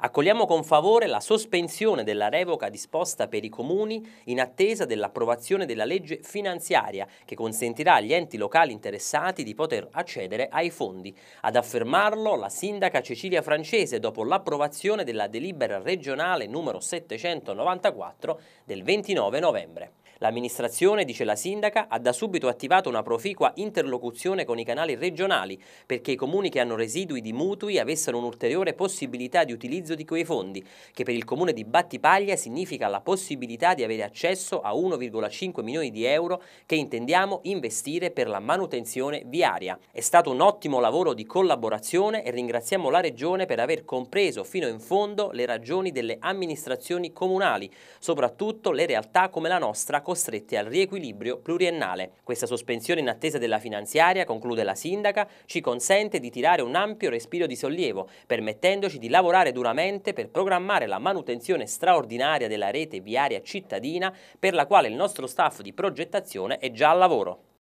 Accogliamo con favore la sospensione della revoca disposta per i comuni in attesa dell'approvazione della legge finanziaria che consentirà agli enti locali interessati di poter accedere ai fondi. Ad affermarlo la sindaca Cecilia Francese dopo l'approvazione della delibera regionale numero 794 del 29 novembre. L'amministrazione, dice la sindaca, ha da subito attivato una proficua interlocuzione con i canali regionali perché i comuni che hanno residui di mutui avessero un'ulteriore possibilità di utilizzo di quei fondi, che per il comune di Battipaglia significa la possibilità di avere accesso a 1,5 milioni di euro che intendiamo investire per la manutenzione viaria. È stato un ottimo lavoro di collaborazione e ringraziamo la Regione per aver compreso fino in fondo le ragioni delle amministrazioni comunali, soprattutto le realtà come la nostra costrette al riequilibrio pluriennale. Questa sospensione in attesa della finanziaria, conclude la sindaca, ci consente di tirare un ampio respiro di sollievo, permettendoci di lavorare duramente per programmare la manutenzione straordinaria della rete viaria cittadina per la quale il nostro staff di progettazione è già al lavoro.